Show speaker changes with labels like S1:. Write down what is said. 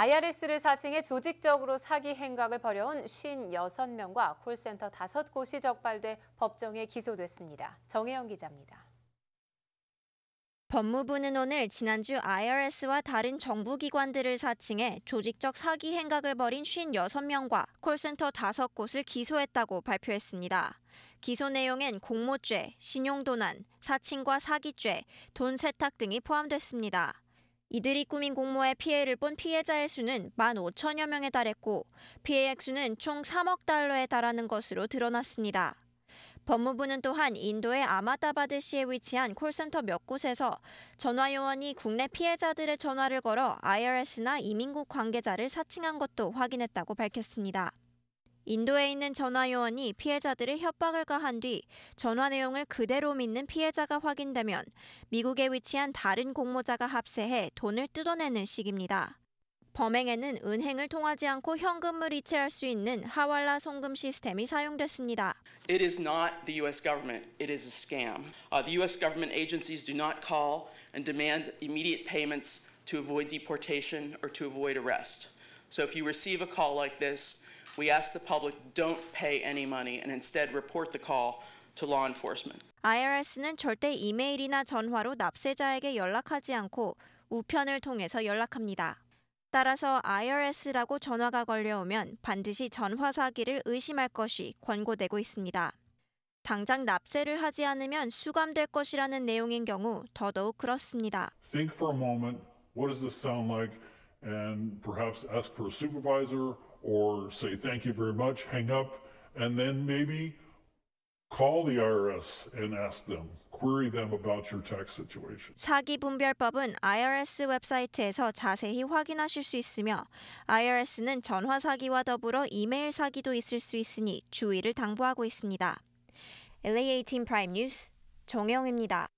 S1: IRS를 사칭해 조직적으로 사기 행각을 벌여온 56명과 콜센터 5곳이 적발돼 법정에 기소됐습니다. 정혜영 기자입니다. 법무부는 오늘 지난주 IRS와 다른 정부기관들을 사칭해 조직적 사기 행각을 벌인 56명과 콜센터 5곳을 기소했다고 발표했습니다. 기소 내용엔 공모죄, 신용도난, 사칭과 사기죄, 돈 세탁 등이 포함됐습니다. 이들이 꾸민 공모에 피해를 본 피해자의 수는 15,000여 명에 달했고 피해 액수는 총 3억 달러에 달하는 것으로 드러났습니다. 법무부는 또한 인도의 아마다바드시에 위치한 콜센터 몇 곳에서 전화 요원이 국내 피해자들의 전화를 걸어 IRS나 이민국 관계자를 사칭한 것도 확인했다고 밝혔습니다. 인도에 있는 전화요원이 피해자들을 협박을 가한 뒤 전화 내용을 그대로 믿는 피해자가 확인되면 미국에 위치한 다른 공모자가 합세해 돈을 뜯어내는 식입니다. 범행에는 은행을 통하지 않고 현금을 이체할 수 있는 하왈라 송금 시스템이 사용됐습니다.
S2: It is not the US government. It is a scam. Uh, the US government agencies do not call and demand immediate payments to avoid deportation or to avoid arrest. So if you receive a call like this, We ask the public don't pay any money and instead report the call to law enforcement.
S1: IRS는 절대 이메일이나 전화로 납세자에게 연락하지 않고 우편을 통해서 연락합니다. 따라서 IRS라고 전화가 걸려오면 반드시 전화 사기를 의심할 것이 권고되고 있습니다. 당장 납세를 하지 않으면 수감될 것이라는 내용인 경우 더더욱 그렇습니다.
S3: Think for a moment. What does this sound like? And perhaps ask for a supervisor or say thank you very much, hang up, and then maybe call the IRS and ask them. query them about your tax situation.
S1: 사기 분별법은 IRS 웹사이트에서 자세히 확인하실 수 있으며 IRS는 전화 사기와 더불어 이메일 사기도 있을 수 있으니 주의를 당부하고 있습니다. LA 18 프라임 뉴스 정영입니다.